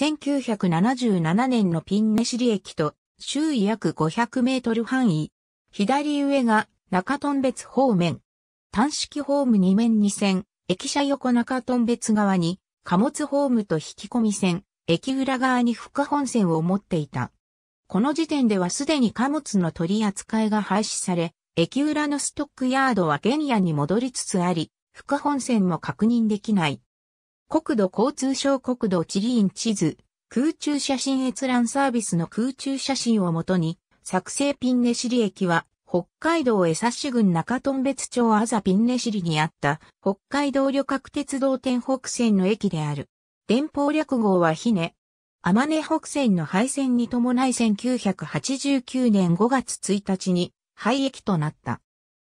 1977年のピンネシリ駅と周囲約500メートル範囲。左上が中トン別方面。単式ホーム2面2線、駅舎横中トン別側に貨物ホームと引き込み線、駅裏側に副本線を持っていた。この時点ではすでに貨物の取り扱いが廃止され、駅裏のストックヤードは原野に戻りつつあり、副本線も確認できない。国土交通省国土地理院地図、空中写真閲覧サービスの空中写真をもとに、作成ピンネシリ駅は、北海道江差市郡中頓別町アザピンネシリにあった、北海道旅客鉄道天北線の駅である。電報略号はひね。天根北線の廃線に伴い1989年5月1日に廃駅となった。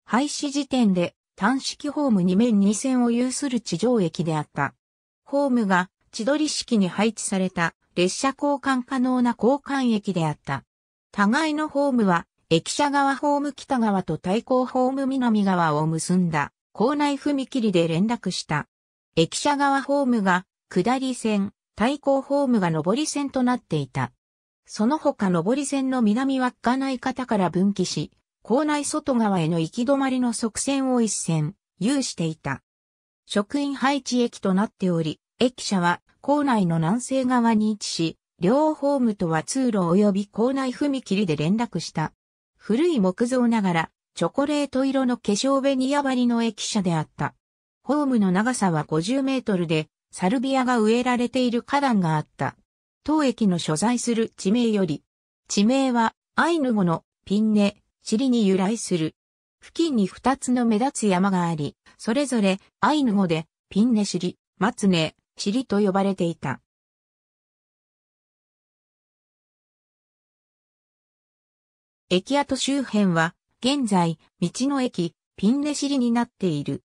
廃止時点で単式ホーム2面2線を有する地上駅であった。ホームが千鳥式に配置された列車交換可能な交換駅であった。互いのホームは駅舎側ホーム北側と対向ホーム南側を結んだ校内踏切で連絡した。駅舎側ホームが下り線、対向ホームが上り線となっていた。その他上り線の南稚内方から分岐し、校内外側への行き止まりの側線を一線、有していた。職員配置駅となっており、駅舎は構内の南西側に位置し、両ホームとは通路及び構内踏切で連絡した。古い木造ながら、チョコレート色の化粧紅ニばりの駅舎であった。ホームの長さは50メートルで、サルビアが植えられている花壇があった。当駅の所在する地名より、地名はアイヌ語のピンネ、尻に由来する。付近に2つの目立つ山があり、それぞれアイヌ語でピンネ尻、マツネ、塵と呼ばれていた。駅跡周辺は、現在、道の駅、ピンネシリになっている。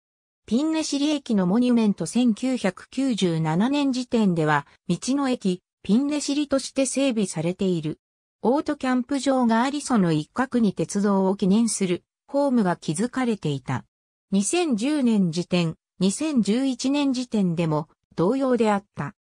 ピンネシリ駅のモニュメント1997年時点では、道の駅、ピンネシリとして整備されている。オートキャンプ場がありその一角に鉄道を記念するホームが築かれていた。2010年時点、2011年時点でも同様であった。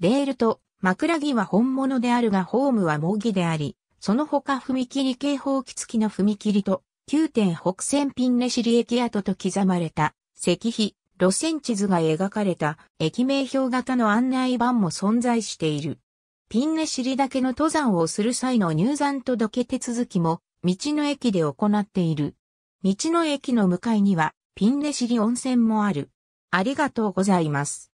レールと枕木は本物であるがホームは模擬であり、その他踏切警報機付きの踏切と、九点北線ピンネシリ駅跡と刻まれた石碑、路線地図が描かれた駅名表型の案内板も存在している。ピンネシリけの登山をする際の入山届手続きも、道の駅で行っている。道の駅の向かいには、ピンネシリ温泉もある。ありがとうございます。